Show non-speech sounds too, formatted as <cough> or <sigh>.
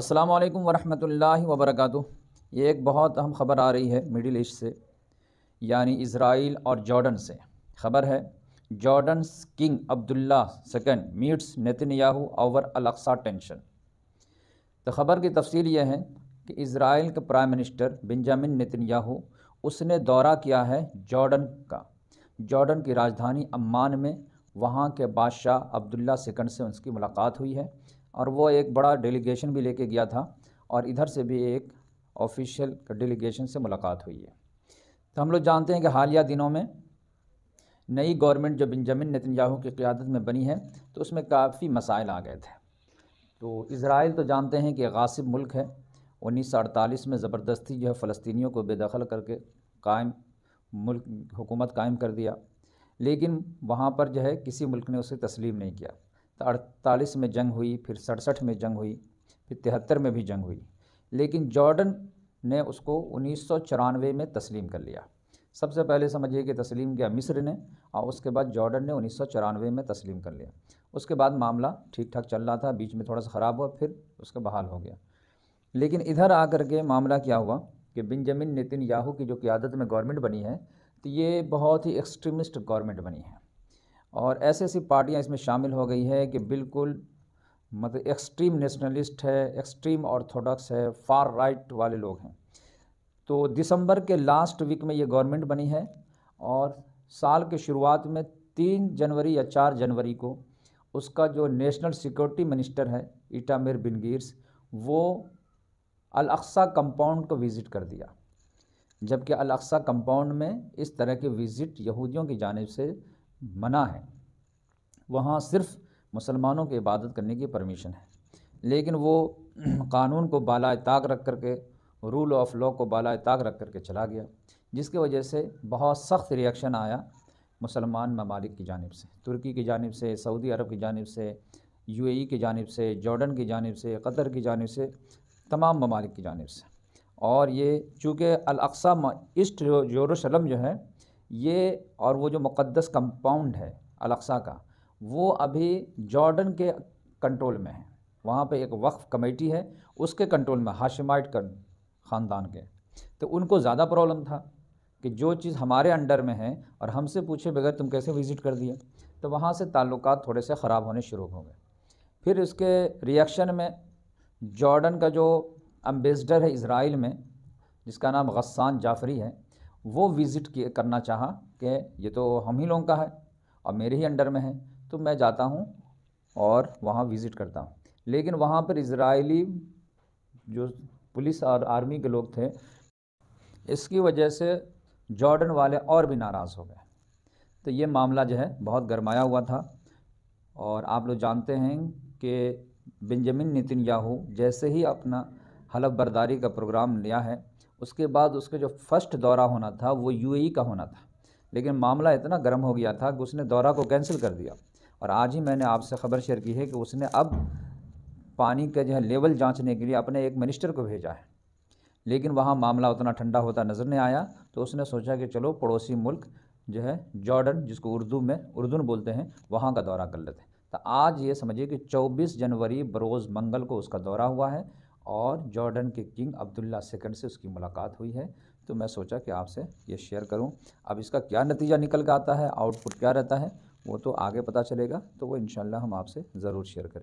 अस्सलाम वालेकुम वरहमतुल्लाहि वबरकातुहू ये एक बहुत अहम ख़बर आ रही है मिडिल ईस्ट से यानी इसराइल और जॉर्डन से ख़बर है Jordan king Abdullah second meets Netanyahu over Al Aqsa tension तो ख़बर की तफसील यह है कि इसराइल के प्राइम मिनिस्टर बिंजामिन नेतन्याहू उसने दौरा किया है जॉर्डन का जॉर्डन की राजधानी अम्मान में वहाँ के बादशाह अब्दुल्ला सेकंड से उसकी मुलाकात हुई है और वो एक बड़ा डेलीगेशन भी लेके गया था और इधर से भी एक ऑफिशियल डेलीगेशन से मुलाकात हुई है तो हम लोग जानते हैं कि हालिया दिनों में नई गवर्नमेंट जो बिनजमिन नतनयाहू की क़्यादत में बनी है तो उसमें काफ़ी मसाइल आ गए थे तो इसराइल तो जानते हैं कि गासिब मुल्क है उन्नीस में ज़बरदस्ती जो है फ़लस्तियों को बेदखल करके कायम मुल्क हुकूमत कायम कर दिया लेकिन वहाँ पर जो है किसी मुल्क ने उसे तस्लीम नहीं किया अड़तालीस में जंग हुई फिर सड़सठ में जंग हुई फिर तिहत्तर में भी जंग हुई लेकिन जॉर्डन ने उसको उन्नीस में तस्लीम कर लिया सबसे पहले समझिए कि तस्लीम किया मिस्र ने और उसके बाद जॉर्डन ने उन्नीस में तस्लीम कर लिया उसके बाद मामला ठीक ठाक चल रहा था बीच में थोड़ा सा ख़राब हुआ फिर उसका बहाल हो गया लेकिन इधर आकर के मामला क्या हुआ कि बिनजमिन नितिन याहू की जो क्यादत में गवर्नमेंट बनी है तो ये बहुत ही एक्सट्रीमिस्ट गवर्नमेंट बनी है और ऐसी ऐसी पार्टियाँ इसमें शामिल हो गई है कि बिल्कुल मतलब एक्सट्रीम नेशनलिस्ट है एक्सट्रीम ऑर्थोडॉक्स है फार राइट वाले लोग हैं तो दिसंबर के लास्ट वीक में ये गवर्नमेंट बनी है और साल के शुरुआत में तीन जनवरी या चार जनवरी को उसका जो नेशनल सिक्योरिटी मिनिस्टर है इटामिर बिनगीर्स वो अलअक्सा कंपाउंड को विज़िट कर दिया जबकि अलसा कंपाउंड में इस तरह के विज़िट यहूदियों की जानब से मना है वहाँ सिर्फ़ मुसलमानों की इबादत करने की परमिशन है लेकिन वो <clears throat> कानून को बाला ताक रख कर के रूल ऑफ लॉ को बाला ताक रख कर के चला गया जिसकी वजह से बहुत सख्त रिएक्शन आया मुसलमान ममालिक की जानब से तुर्की की जानब से सऊदी अरब की जानब से यूएई की जानब से जॉर्डन की जानब से कतर की जानब से तमाम ममालिक की जानब से और ये चूँकि अलसा ईस्ट यरूशलम जो है ये और वो जो मुक़दस कंपाउंड है अलक्सा का वो अभी जॉर्डन के कंट्रोल में है वहाँ पे एक वक्फ कमेटी है उसके कंट्रोल में हाशिमाइट ख़ानदान के तो उनको ज़्यादा प्रॉब्लम था कि जो चीज़ हमारे अंडर में है और हमसे पूछे बगैर तुम कैसे विज़िट कर दिए तो वहाँ से ताल्लुक थोड़े से ख़राब होने शुरू हो गए फिर इसके रिएक्शन में जॉर्डन का जो अम्बेसडर है इसराइल में जिसका नाम गस्सान जाफरी है वो विज़िट करना चाहा कि ये तो हम ही लोगों का है और मेरे ही अंडर में है तो मैं जाता हूँ और वहाँ विज़िट करता हूँ लेकिन वहाँ पर इसराइली जो पुलिस और आर्मी के लोग थे इसकी वजह से जॉर्डन वाले और भी नाराज़ हो गए तो ये मामला जो है बहुत गरमाया हुआ था और आप लोग जानते हैं कि बेंजामिन नितिन याहू जैसे ही अपना हलफ बर्दारी का प्रोग्राम लिया है उसके बाद उसका जो फर्स्ट दौरा होना था वो यूएई का होना था लेकिन मामला इतना गर्म हो गया था कि उसने दौरा को कैंसिल कर दिया और आज ही मैंने आपसे ख़बर शेयर की है कि उसने अब पानी का जो है लेवल जांचने के लिए अपने एक मिनिस्टर को भेजा है लेकिन वहाँ मामला उतना ठंडा होता नज़र नहीं आया तो उसने सोचा कि चलो पड़ोसी मुल्क जो है जॉर्डन जिसको उर्दू में उर्दून बोलते हैं वहाँ का दौरा कर लेते हैं तो आज ये समझिए कि 24 जनवरी बरोज़ मंगल को उसका दौरा हुआ है और जॉर्डन के किंग अब्दुल्ला सेकंड से उसकी मुलाकात हुई है तो मैं सोचा कि आपसे ये शेयर करूं अब इसका क्या नतीजा निकल कर आता है आउटपुट क्या रहता है वो तो आगे पता चलेगा तो वो इन हम आपसे ज़रूर शेयर करें